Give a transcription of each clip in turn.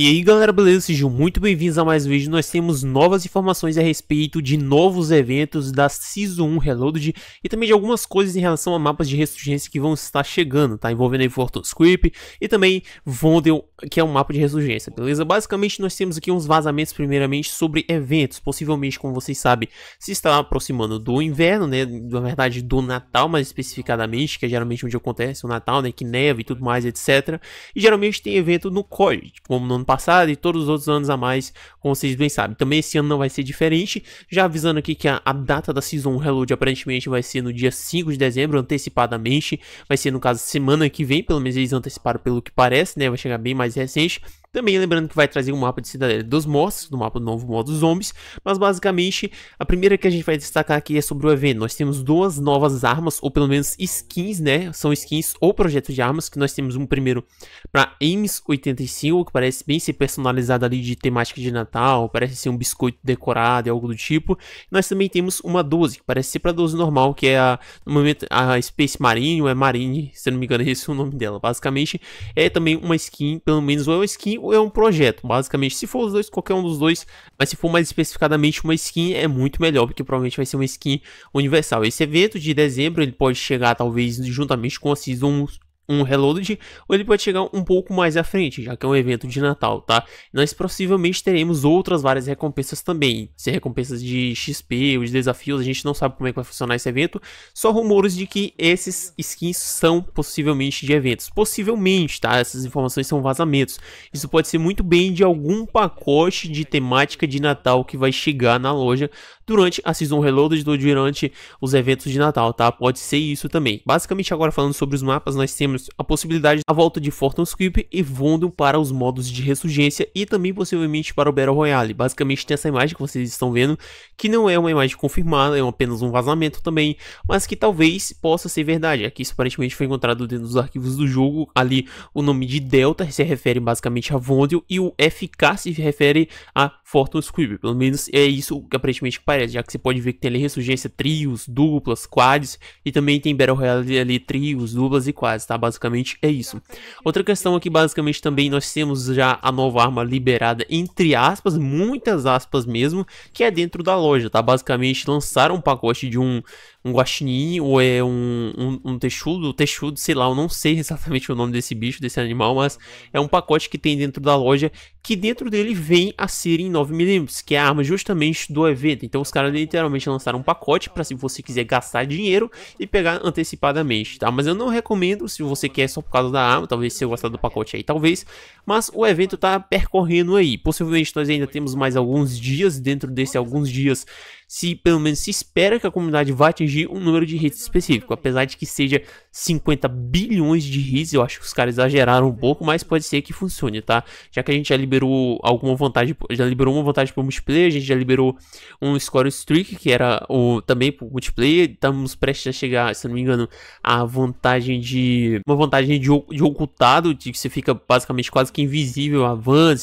E aí galera, beleza? Sejam muito bem-vindos a mais um vídeo. Nós temos novas informações a respeito de novos eventos da Season 1 Reloaded e também de algumas coisas em relação a mapas de ressurgência que vão estar chegando, tá? Envolvendo aí Fortus Creep e também Vondel, que é um mapa de ressurgência, beleza? Basicamente nós temos aqui uns vazamentos primeiramente sobre eventos, possivelmente como vocês sabem, se está aproximando do inverno, né? Na verdade do Natal mais especificadamente, que é geralmente onde acontece o Natal, né? Que neva e tudo mais, etc. E geralmente tem evento no COD, como no ano passado e todos os outros anos a mais, como vocês bem sabem. Também esse ano não vai ser diferente. Já avisando aqui que a, a data da Season Reload aparentemente vai ser no dia 5 de dezembro, antecipadamente. Vai ser, no caso, semana que vem, pelo menos eles anteciparam pelo que parece, né? Vai chegar bem mais recente. Também lembrando que vai trazer um mapa de cidadela dos monstros do mapa do novo modo zombies, mas basicamente a primeira que a gente vai destacar aqui é sobre o evento. Nós temos duas novas armas, ou pelo menos skins, né? São skins ou projetos de armas, que nós temos um primeiro para Ames 85, que parece bem ser personalizado ali de temática de Natal, parece ser um biscoito decorado e algo do tipo. Nós também temos uma 12, que parece ser para 12 normal, que é a, no momento a Space Marine, ou é Marine, se não me engano, esse é o nome dela. Basicamente é também uma skin, pelo menos ou é uma skin é um projeto, basicamente. Se for os dois, qualquer um dos dois, mas se for mais especificadamente uma skin, é muito melhor, porque provavelmente vai ser uma skin universal. Esse evento de dezembro, ele pode chegar talvez juntamente com a Season um reload, ou ele pode chegar um pouco mais à frente, já que é um evento de Natal, tá? Nós possivelmente teremos outras várias recompensas também, se é recompensas de XP ou de desafios, a gente não sabe como é que vai funcionar esse evento, só rumores de que esses skins são possivelmente de eventos, possivelmente, tá? Essas informações são vazamentos, isso pode ser muito bem de algum pacote de temática de Natal que vai chegar na loja durante a Season Reloaded ou durante os eventos de Natal, tá? Pode ser isso também. Basicamente, agora falando sobre os mapas, nós temos a possibilidade da volta de Fortnite Creep e Vondel para os modos de ressurgência e também possivelmente para o Battle Royale. Basicamente, tem essa imagem que vocês estão vendo, que não é uma imagem confirmada, é apenas um vazamento também, mas que talvez possa ser verdade. Aqui isso aparentemente foi encontrado dentro dos arquivos do jogo, ali o nome de Delta se refere basicamente a Vondel e o FK se refere a Fortnite Creep. Pelo menos é isso que aparentemente parece várias, já que você pode ver que tem ali ressurgência trios, duplas, quads, e também tem Battle Royale ali trios, duplas e quads, tá? Basicamente é isso. Outra questão aqui, basicamente também nós temos já a nova arma liberada, entre aspas, muitas aspas mesmo, que é dentro da loja, tá? Basicamente lançaram um pacote de um, um guaxinim ou é um, um, um texudo, texudo, sei lá, eu não sei exatamente o nome desse bicho, desse animal, mas é um pacote que tem dentro da loja que dentro dele vem a Siri em 9mm, que é a arma justamente do evento. Então os caras literalmente lançaram um pacote para se você quiser gastar dinheiro e pegar antecipadamente, tá? Mas eu não recomendo se você quer só por causa da arma, talvez se eu gostar do pacote aí, talvez. Mas o evento tá percorrendo aí. Possivelmente nós ainda temos mais alguns dias dentro desse alguns dias se pelo menos se espera que a comunidade vá atingir um número de hits específico, apesar de que seja 50 bilhões de hits, eu acho que os caras exageraram um pouco, mas pode ser que funcione, tá? Já que a gente já liberou alguma vantagem, já liberou uma vantagem para o multiplayer, a gente já liberou um score streak que era o também para o multiplayer, estamos prestes a chegar, se não me engano, a vantagem de uma vantagem de, de ocultado, de que você fica basicamente quase que invisível a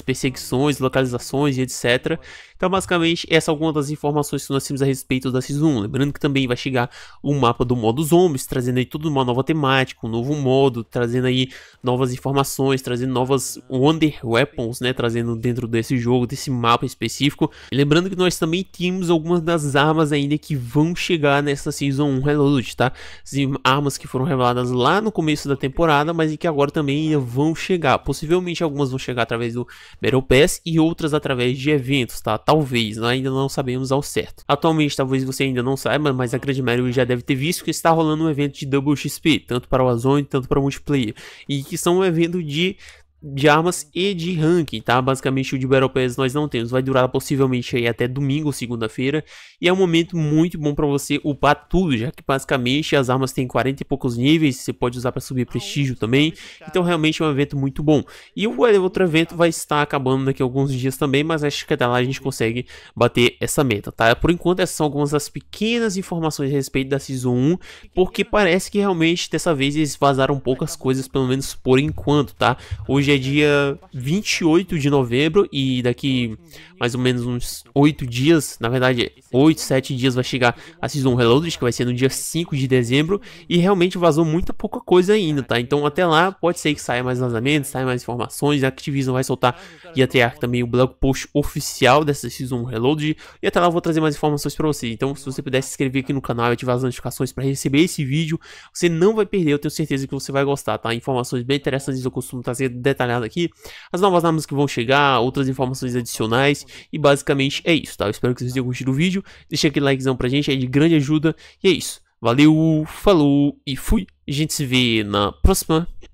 perseguições, localizações e etc. Então, basicamente, essa é alguma das informações que nós temos a respeito da Season 1. Lembrando que também vai chegar o um mapa do modo Zombies, trazendo aí toda uma nova temática, um novo modo, trazendo aí novas informações, trazendo novas Wonder Weapons, né, trazendo dentro desse jogo, desse mapa específico. E lembrando que nós também tínhamos algumas das armas ainda que vão chegar nessa Season 1 Reload, tá? Armas que foram reveladas lá no começo da temporada, mas e que agora também vão chegar. Possivelmente algumas vão chegar através do Battle Pass e outras através de eventos, tá? Talvez, né? ainda não sabemos ao certo. Atualmente, talvez você ainda não saiba, mas a grande maioria já deve ter visto que está rolando um evento de Double XP, tanto para o Warzone, tanto para o multiplayer, e que são um evento de de armas e de ranking, tá? Basicamente o de Battle Pass nós não temos, vai durar possivelmente aí até domingo ou segunda-feira, e é um momento muito bom para você upar tudo, já que basicamente as armas têm 40 e poucos níveis, você pode usar para subir ah, prestígio tá também, então realmente é um evento muito bom. E o é, outro evento vai estar acabando daqui a alguns dias também, mas acho que até lá a gente consegue bater essa meta, tá? Por enquanto essas são algumas das pequenas informações a respeito da Season 1, porque parece que realmente dessa vez eles vazaram poucas coisas, pelo menos por enquanto, tá? Hoje Hoje é dia 28 de novembro e daqui mais ou menos uns 8 dias, na verdade 8, 7 dias vai chegar a Season Reloaded, que vai ser no dia 5 de dezembro e realmente vazou muita pouca coisa ainda, tá? Então até lá pode ser que saia mais vazamentos, saia mais informações, a Activision vai soltar e até também o blog post oficial dessa Season Reloaded e até lá eu vou trazer mais informações para você. Então se você puder se inscrever aqui no canal e ativar as notificações para receber esse vídeo, você não vai perder, eu tenho certeza que você vai gostar, tá? Informações bem interessantes eu costumo trazer detalhes detalhado aqui, as novas armas que vão chegar, outras informações adicionais e basicamente é isso, tá? Eu espero que vocês tenham curtido o vídeo, deixa aquele likezão pra gente, é de grande ajuda e é isso. Valeu, falou e fui. A gente se vê na próxima.